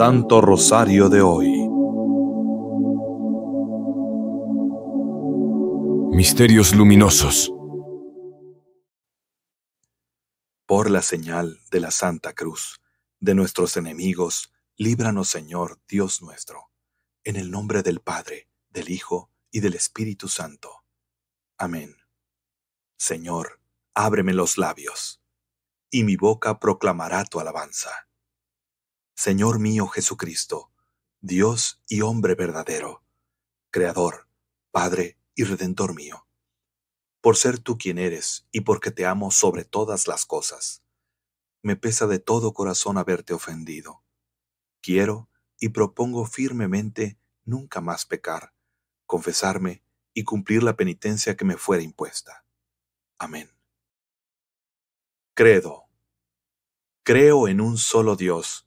Santo Rosario de hoy. Misterios Luminosos. Por la señal de la Santa Cruz, de nuestros enemigos, líbranos Señor Dios nuestro, en el nombre del Padre, del Hijo y del Espíritu Santo. Amén. Señor, ábreme los labios, y mi boca proclamará tu alabanza. Señor mío Jesucristo, Dios y hombre verdadero, Creador, Padre y Redentor mío, por ser tú quien eres y porque te amo sobre todas las cosas. Me pesa de todo corazón haberte ofendido. Quiero y propongo firmemente nunca más pecar, confesarme y cumplir la penitencia que me fuera impuesta. Amén. Credo. Creo en un solo Dios,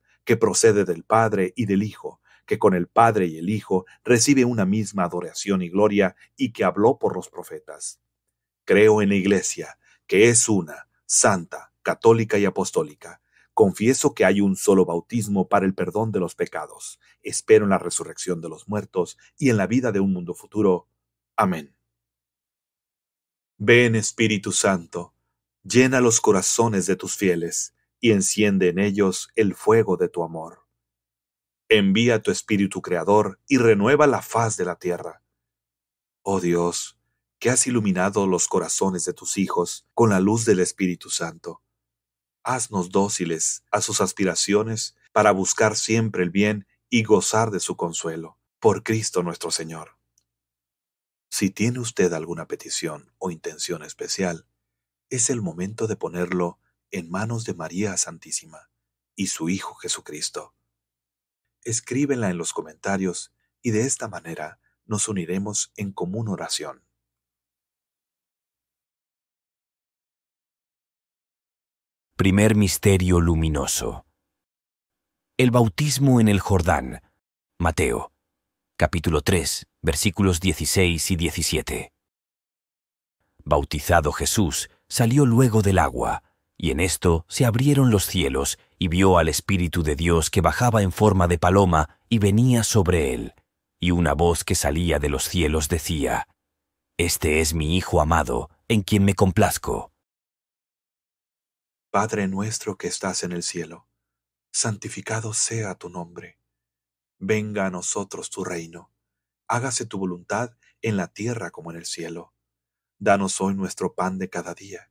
que procede del Padre y del Hijo, que con el Padre y el Hijo recibe una misma adoración y gloria y que habló por los profetas. Creo en la Iglesia, que es una, santa, católica y apostólica. Confieso que hay un solo bautismo para el perdón de los pecados. Espero en la resurrección de los muertos y en la vida de un mundo futuro. Amén. Ven Espíritu Santo, llena los corazones de tus fieles y enciende en ellos el fuego de tu amor. Envía tu espíritu creador y renueva la faz de la tierra. Oh Dios, que has iluminado los corazones de tus hijos con la luz del Espíritu Santo. Haznos dóciles a sus aspiraciones para buscar siempre el bien y gozar de su consuelo. Por Cristo nuestro Señor. Si tiene usted alguna petición o intención especial, es el momento de ponerlo en manos de María Santísima y su Hijo Jesucristo. Escríbenla en los comentarios y de esta manera nos uniremos en común oración. Primer Misterio Luminoso. El bautismo en el Jordán. Mateo, capítulo 3, versículos 16 y 17. Bautizado Jesús, salió luego del agua. Y en esto se abrieron los cielos, y vio al Espíritu de Dios que bajaba en forma de paloma y venía sobre él. Y una voz que salía de los cielos decía, Este es mi Hijo amado, en quien me complazco. Padre nuestro que estás en el cielo, santificado sea tu nombre. Venga a nosotros tu reino. Hágase tu voluntad en la tierra como en el cielo. Danos hoy nuestro pan de cada día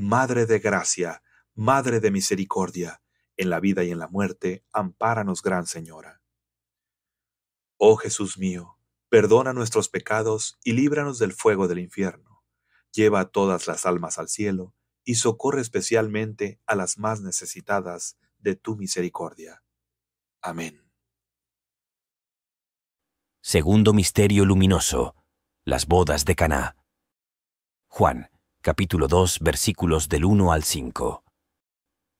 Madre de gracia, Madre de misericordia, en la vida y en la muerte, ampáranos, Gran Señora. Oh Jesús mío, perdona nuestros pecados y líbranos del fuego del infierno. Lleva a todas las almas al cielo y socorre especialmente a las más necesitadas de tu misericordia. Amén. Segundo misterio luminoso. Las bodas de Caná. Juan capítulo 2, versículos del 1 al 5.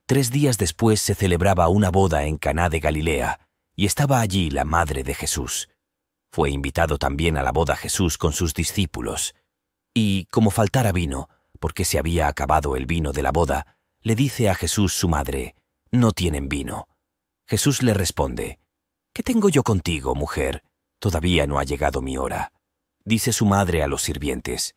Tres días después se celebraba una boda en Caná de Galilea, y estaba allí la madre de Jesús. Fue invitado también a la boda Jesús con sus discípulos. Y, como faltara vino, porque se había acabado el vino de la boda, le dice a Jesús su madre, No tienen vino. Jesús le responde, ¿Qué tengo yo contigo, mujer? Todavía no ha llegado mi hora. Dice su madre a los sirvientes,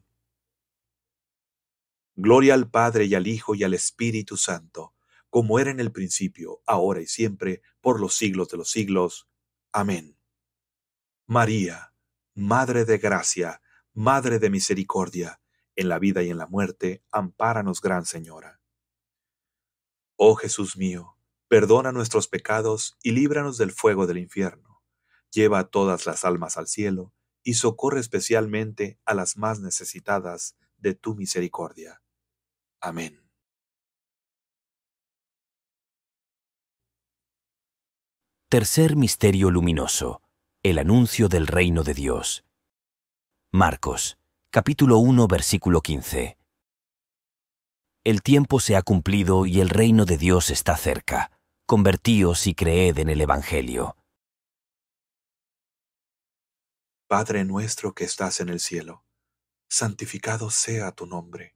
Gloria al Padre y al Hijo y al Espíritu Santo, como era en el principio, ahora y siempre, por los siglos de los siglos. Amén. María, Madre de Gracia, Madre de Misericordia, en la vida y en la muerte, ampáranos, Gran Señora. Oh Jesús mío, perdona nuestros pecados y líbranos del fuego del infierno. Lleva a todas las almas al cielo y socorre especialmente a las más necesitadas de tu misericordia. Amén. Tercer Misterio Luminoso. El Anuncio del Reino de Dios. Marcos, capítulo 1, versículo 15. El tiempo se ha cumplido y el reino de Dios está cerca. Convertíos y creed en el Evangelio. Padre nuestro que estás en el cielo, santificado sea tu nombre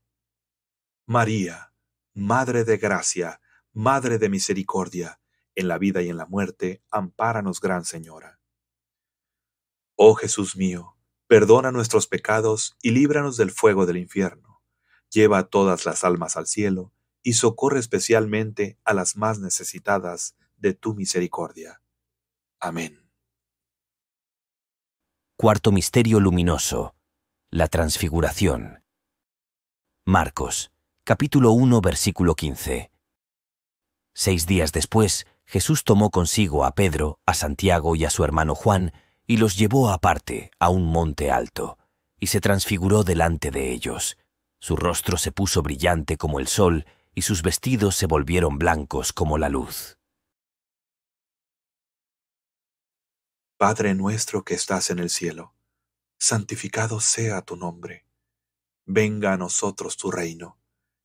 María, Madre de Gracia, Madre de Misericordia, en la vida y en la muerte, ampáranos, Gran Señora. Oh Jesús mío, perdona nuestros pecados y líbranos del fuego del infierno. Lleva a todas las almas al cielo y socorre especialmente a las más necesitadas de tu misericordia. Amén. Cuarto Misterio Luminoso. La Transfiguración. Marcos capítulo 1, versículo 15. Seis días después, Jesús tomó consigo a Pedro, a Santiago y a su hermano Juan, y los llevó aparte, a un monte alto, y se transfiguró delante de ellos. Su rostro se puso brillante como el sol, y sus vestidos se volvieron blancos como la luz. Padre nuestro que estás en el cielo, santificado sea tu nombre. Venga a nosotros tu reino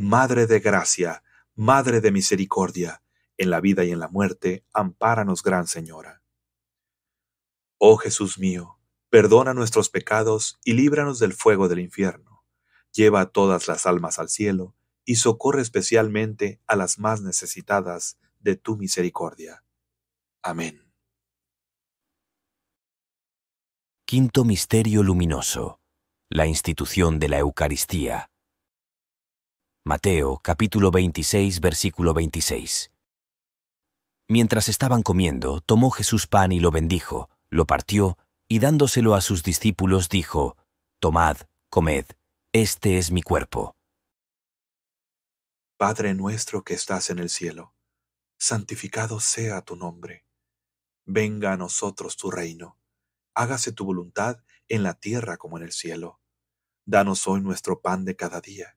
Madre de gracia, Madre de misericordia, en la vida y en la muerte, ampáranos, Gran Señora. Oh Jesús mío, perdona nuestros pecados y líbranos del fuego del infierno. Lleva a todas las almas al cielo y socorre especialmente a las más necesitadas de tu misericordia. Amén. Quinto Misterio Luminoso. La institución de la Eucaristía. Mateo capítulo 26 versículo 26. Mientras estaban comiendo, tomó Jesús pan y lo bendijo, lo partió, y dándoselo a sus discípulos dijo, Tomad, comed, este es mi cuerpo. Padre nuestro que estás en el cielo, santificado sea tu nombre. Venga a nosotros tu reino. Hágase tu voluntad en la tierra como en el cielo. Danos hoy nuestro pan de cada día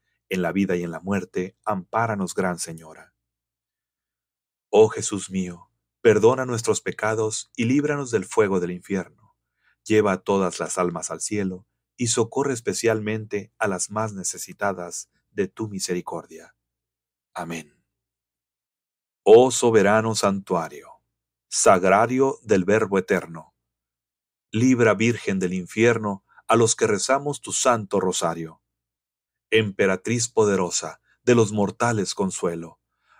en la vida y en la muerte, ampáranos, Gran Señora. Oh Jesús mío, perdona nuestros pecados y líbranos del fuego del infierno. Lleva a todas las almas al cielo y socorre especialmente a las más necesitadas de tu misericordia. Amén. Oh soberano santuario, sagrario del Verbo Eterno, libra Virgen del infierno a los que rezamos tu santo rosario emperatriz poderosa, de los mortales consuelo.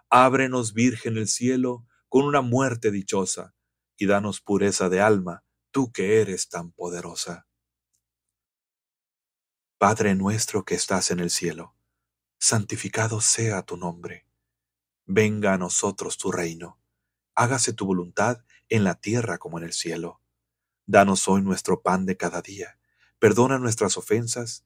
Ábrenos, Virgen, el cielo con una muerte dichosa, y danos pureza de alma, tú que eres tan poderosa. Padre nuestro que estás en el cielo, santificado sea tu nombre. Venga a nosotros tu reino. Hágase tu voluntad en la tierra como en el cielo. Danos hoy nuestro pan de cada día. Perdona nuestras ofensas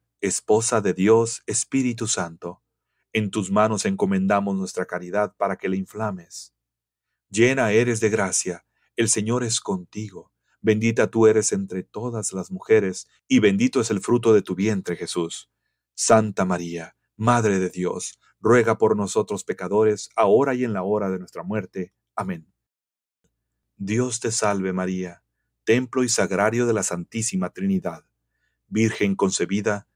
Esposa de Dios, Espíritu Santo, en tus manos encomendamos nuestra caridad para que la inflames. Llena eres de gracia, el Señor es contigo, bendita tú eres entre todas las mujeres, y bendito es el fruto de tu vientre Jesús. Santa María, Madre de Dios, ruega por nosotros pecadores, ahora y en la hora de nuestra muerte. Amén. Dios te salve María, templo y sagrario de la Santísima Trinidad, Virgen concebida,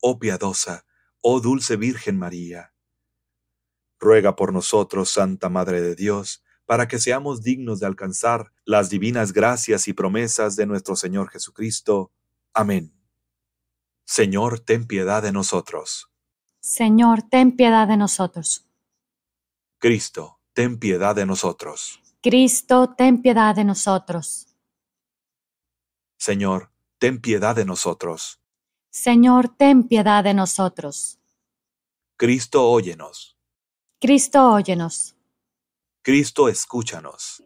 oh piadosa, oh dulce Virgen María. Ruega por nosotros, Santa Madre de Dios, para que seamos dignos de alcanzar las divinas gracias y promesas de nuestro Señor Jesucristo. Amén. Señor, ten piedad de nosotros. Señor, ten piedad de nosotros. Cristo, ten piedad de nosotros. Cristo, ten piedad de nosotros. Señor, ten piedad de nosotros. Señor, ten piedad de nosotros. Cristo, óyenos. Cristo, óyenos. Cristo, escúchanos.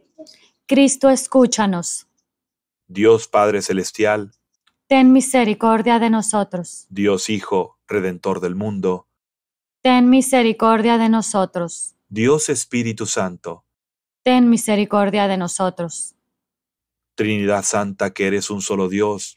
Cristo, escúchanos. Dios Padre Celestial, ten misericordia de nosotros. Dios Hijo, Redentor del mundo, ten misericordia de nosotros. Dios Espíritu Santo, ten misericordia de nosotros. Trinidad Santa, que eres un solo Dios,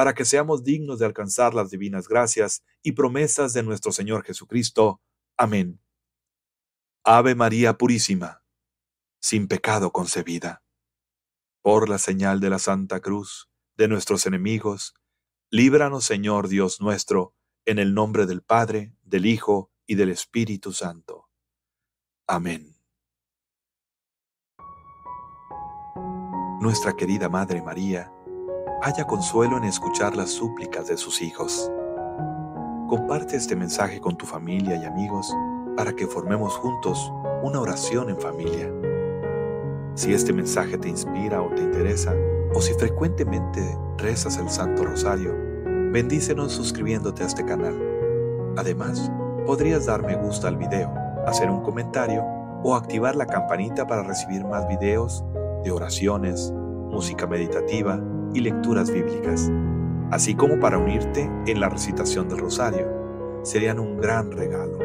para que seamos dignos de alcanzar las divinas gracias y promesas de nuestro Señor Jesucristo. Amén. Ave María Purísima, sin pecado concebida. Por la señal de la Santa Cruz, de nuestros enemigos, líbranos Señor Dios nuestro, en el nombre del Padre, del Hijo y del Espíritu Santo. Amén. Nuestra querida Madre María, haya consuelo en escuchar las súplicas de sus hijos. Comparte este mensaje con tu familia y amigos para que formemos juntos una oración en familia. Si este mensaje te inspira o te interesa, o si frecuentemente rezas el Santo Rosario, bendícenos suscribiéndote a este canal. Además, podrías dar me gusta al video, hacer un comentario o activar la campanita para recibir más videos de oraciones, música meditativa, y lecturas bíblicas, así como para unirte en la recitación del rosario. Serían un gran regalo.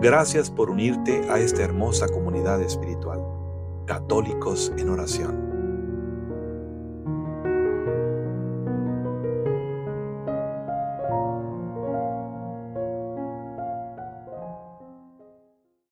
Gracias por unirte a esta hermosa comunidad espiritual. Católicos en oración.